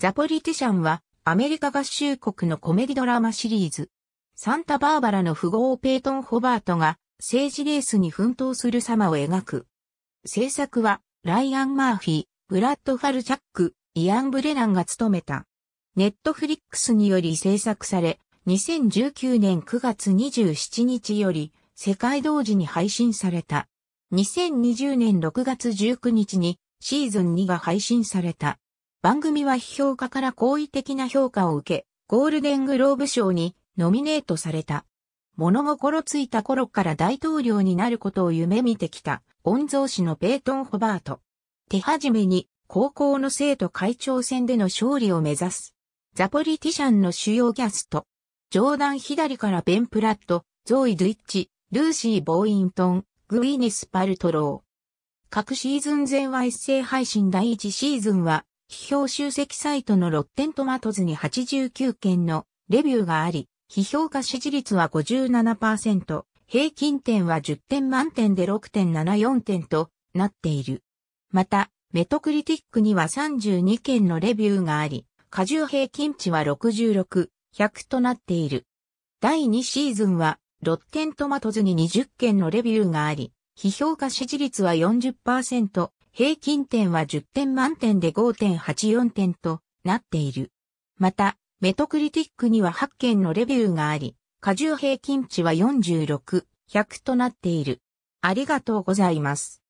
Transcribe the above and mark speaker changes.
Speaker 1: ザポリティシャンはアメリカ合衆国のコメディドラマシリーズ。サンタバーバラの富豪ペイトン・ホバートが政治レースに奮闘する様を描く。制作はライアン・マーフィー、ブラッド・ファルチャック、イアン・ブレナンが務めた。ネットフリックスにより制作され、2019年9月27日より世界同時に配信された。2020年6月19日にシーズン2が配信された。番組は批評家から好意的な評価を受け、ゴールデングローブ賞にノミネートされた。物心ついた頃から大統領になることを夢見てきた、御曹司のペイトン・ホバート。手始めに、高校の生徒会長選での勝利を目指す。ザポリティシャンの主要キャスト。ジョーダン左からベン・プラット、ゾーイ・ドゥイッチ、ルーシー・ボーイントン、グイニス・パルトロー。各シーズン前は一斉配信第1シーズンは批評集積サイトのロッテントマトズに89件のレビューがあり、批評価支持率は57%、平均点は10点満点で6.74点となっている。また、メトクリティックには32件のレビューがあり、過重平均値は66、100となっている。第2シーズンは、ロッテントマトズに20件のレビューがあり、批評価支持率は40%、平均点は10点満点で5.84点となっている。また、メトクリティックには8件のレビューがあり、過重平均値は46、100となっている。ありがとうございます。